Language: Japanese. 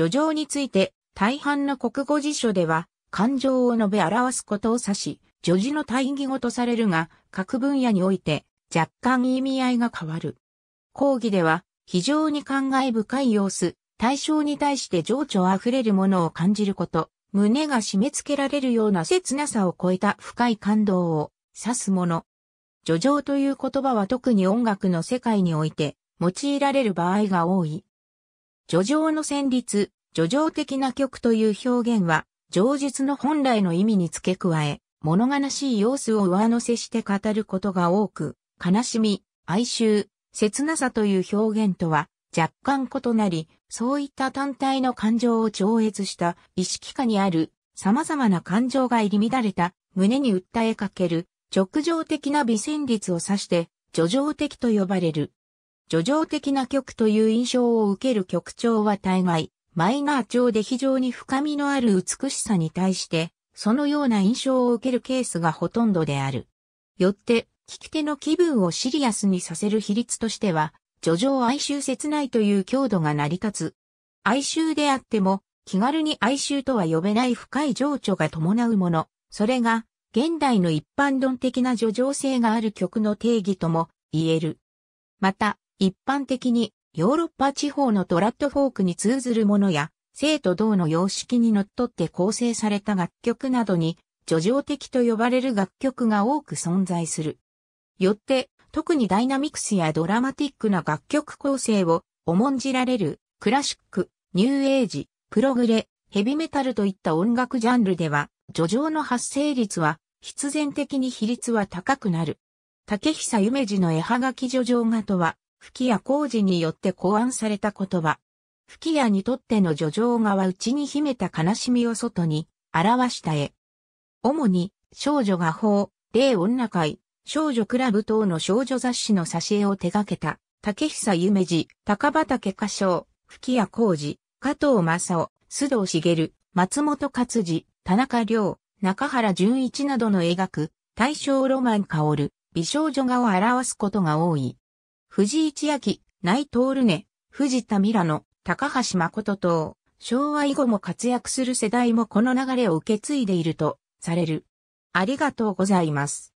叙情について、大半の国語辞書では、感情を述べ表すことを指し、叙事の対義語とされるが、各分野において、若干意味合いが変わる。講義では、非常に感慨深い様子、対象に対して情緒あふれるものを感じること、胸が締め付けられるような切なさを超えた深い感動を指すもの。叙情という言葉は特に音楽の世界において用いられる場合が多い。叙情の旋律、叙情的な曲という表現は、上述の本来の意味に付け加え、物悲しい様子を上乗せして語ることが多く、悲しみ、哀愁、切なさという表現とは若干異なり、そういった単体の感情を超越した意識下にある様々な感情が入り乱れた胸に訴えかける直情的な微旋律を指して叙情的と呼ばれる。叙情的な曲という印象を受ける曲調は大概マイナー調で非常に深みのある美しさに対して、そのような印象を受けるケースがほとんどである。よって、聞き手の気分をシリアスにさせる比率としては、叙情哀愁切ないという強度が成り立つ。哀愁であっても、気軽に哀愁とは呼べない深い情緒が伴うもの、それが、現代の一般論的な叙情性がある曲の定義とも言える。また、一般的にヨーロッパ地方のトラットフォークに通ずるものや、生と同の様式にのっとって構成された楽曲などに、叙情的と呼ばれる楽曲が多く存在する。よって、特にダイナミクスやドラマティックな楽曲構成を重んじられる、クラシック、ニューエイジ、プログレ、ヘビメタルといった音楽ジャンルでは、叙情の発生率は必然的に比率は高くなる。竹久夢二の絵はがき叙情画とは、吹矢工事によって考案された言葉。吹矢にとっての叙情画は内に秘めた悲しみを外に表した絵。主に少女画法、霊女会、少女クラブ等の少女雑誌の挿絵を手掛けた、竹久夢二、高畑歌唱、吹矢工事、加藤正夫、須藤茂、松本勝治、田中良、中原淳一などの描く、大正ロマン香る美少女画を表すことが多い。藤井千秋、内藤ルネ、藤田ミラノ、高橋誠等、昭和以後も活躍する世代もこの流れを受け継いでいるとされる。ありがとうございます。